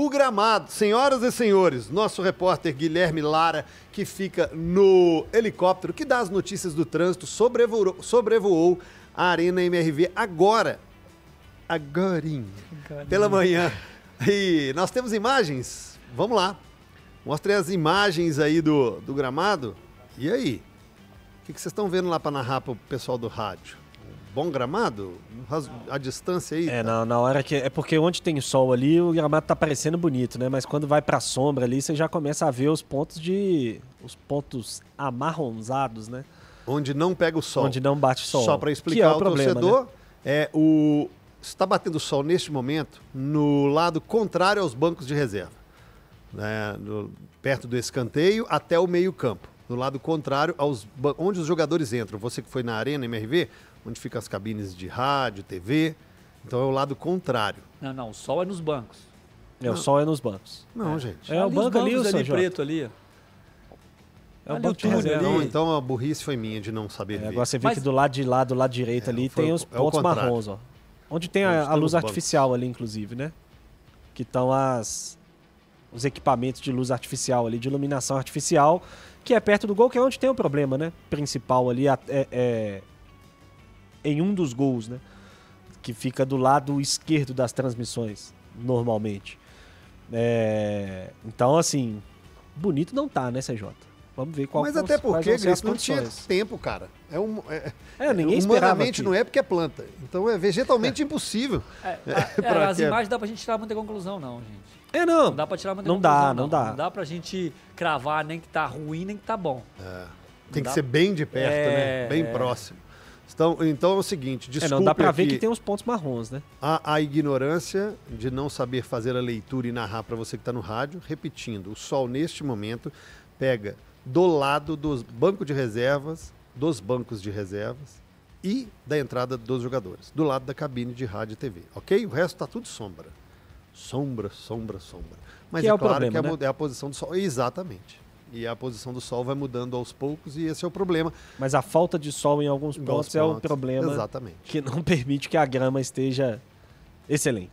O gramado, senhoras e senhores, nosso repórter Guilherme Lara, que fica no helicóptero, que dá as notícias do trânsito, sobrevoou, sobrevoou a Arena MRV agora. agora Pela manhã. E nós temos imagens. Vamos lá. Mostrei as imagens aí do, do gramado. E aí? O que vocês estão vendo lá para narrar para o pessoal do rádio? bom gramado? A distância aí? É, tá? na, na hora que. É porque onde tem sol ali, o gramado tá parecendo bonito, né? Mas quando vai pra sombra ali, você já começa a ver os pontos de. os pontos amarronzados, né? Onde não pega o sol. Onde não bate sol. Só para explicar o é o ao problema, né? torcedor, né? é o. Está batendo sol neste momento no lado contrário aos bancos de reserva. Né? No, perto do escanteio até o meio-campo no lado contrário aos onde os jogadores entram. Você que foi na Arena MRV, onde ficam as cabines de rádio, TV. Então é o lado contrário. Não, não, o sol é nos bancos. É, não. o sol é nos bancos. Não, é. gente. É, é o banco ali, o ali preto ali. É o banco ali. Então, então a burrice foi minha de não saber é, ver. Agora você vê Mas... que do lado de lá, do lado direito é, ali, tem o, os é pontos marrons, ó. Onde tem é, a, a luz artificial ali, inclusive, né? Que estão as os equipamentos de luz artificial ali, de iluminação artificial, que é perto do gol, que é onde tem o problema, né? Principal ali, é, é, em um dos gols, né? Que fica do lado esquerdo das transmissões, normalmente. É, então, assim, bonito não tá, né, CJ? Vamos ver qual Mas até porque, Gris, não tinha tempo, cara. É um, é, é ninguém é, Humanamente não é porque é planta. Então é vegetalmente é. impossível. É, é, é as imagens dá pra gente tirar muita conclusão, não, gente. É, não. Não dá pra tirar muita não conclusão. Dá, não. não dá, não dá pra gente cravar nem que tá ruim, nem que tá bom. Tem que dá... ser bem de perto, né? Bem próximo. Então, então é o seguinte, desculpa. É, não dá para ver que tem uns pontos marrons, né? A, a, ignorância de não saber fazer a leitura e narrar para você que está no rádio, repetindo, o sol neste momento pega do lado dos bancos de reservas, dos bancos de reservas e da entrada dos jogadores, do lado da cabine de rádio e TV, ok? O resto está tudo sombra. Sombra, sombra, sombra. Mas que é, é claro problema, que né? é a posição do sol. Exatamente. E a posição do sol vai mudando aos poucos e esse é o problema. Mas a falta de sol em alguns pontos, pontos é o problema Exatamente. que não permite que a grama esteja excelente.